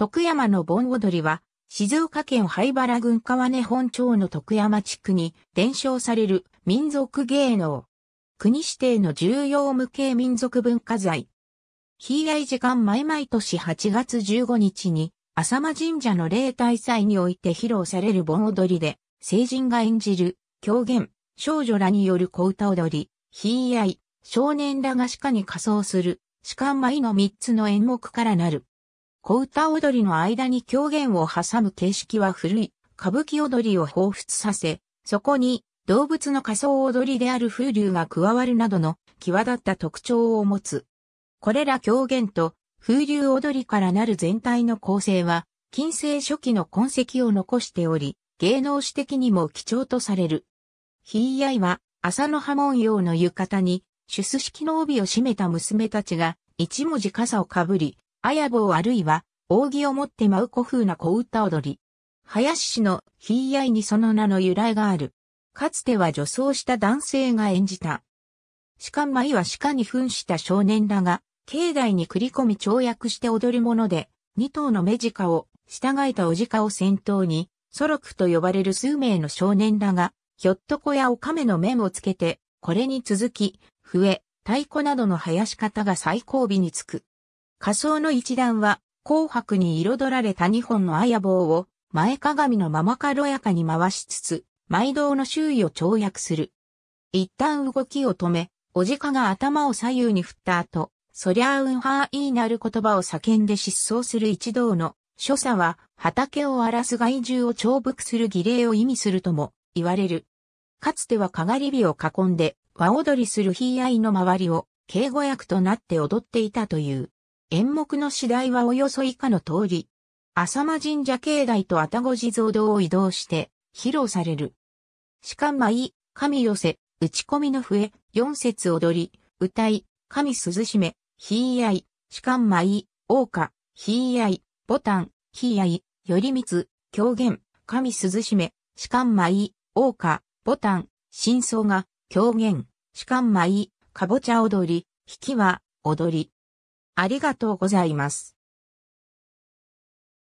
徳山の盆踊りは、静岡県灰原郡川根本町の徳山地区に伝承される民族芸能。国指定の重要無形民族文化財。あい時間前毎年8月15日に、浅間神社の例大祭において披露される盆踊りで、成人が演じる、狂言、少女らによる小歌踊り、あい、少年らが鹿に仮装する、鹿舞の3つの演目からなる。小歌踊りの間に狂言を挟む形式は古い歌舞伎踊りを彷彿させ、そこに動物の仮想踊りである風流が加わるなどの際立った特徴を持つ。これら狂言と風流踊りからなる全体の構成は、近世初期の痕跡を残しており、芸能史的にも貴重とされる。ひいやいは、朝の波紋用の浴衣に、手す式の帯を締めた娘たちが、一文字傘をかぶり、綾棒あるいは、扇を持って舞う古風な小歌踊り。林氏のひいやいにその名の由来がある。かつては女装した男性が演じた。鹿舞は鹿に扮した少年らが、境内に繰り込み跳躍して踊るもので、二頭の目鹿を従えたお鹿を先頭に、ソロクと呼ばれる数名の少年らが、ひょっとこやお亀の面をつけて、これに続き、笛、太鼓などの生やし方が最後尾につく。仮想の一段は、紅白に彩られた二本の綾棒を、前鏡のまま軽やかに回しつつ、毎道の周囲を跳躍する。一旦動きを止め、おじかが頭を左右に振った後、そりゃあうんはーいなる言葉を叫んで失踪する一同の、所作は畑を荒らす害獣を重複する儀礼を意味するとも言われる。かつてはかがり火を囲んで、和踊りするひいあいの周りを、敬語役となって踊っていたという。演目の次第はおよそ以下の通り、浅間神社境内と愛宕地蔵堂を移動して披露される。鹿舞、神寄せ、打ち込みの笛、四節踊り、歌い、神涼しめ、ひいあい、鹿舞、大家、ひいあい、ボタン、ひいあい、よりみつ、狂言、神涼しめ、鹿舞、大家、ボタン、真相が、狂言、鹿舞、かぼちゃ踊り、引きは、踊り。ありがとうございます。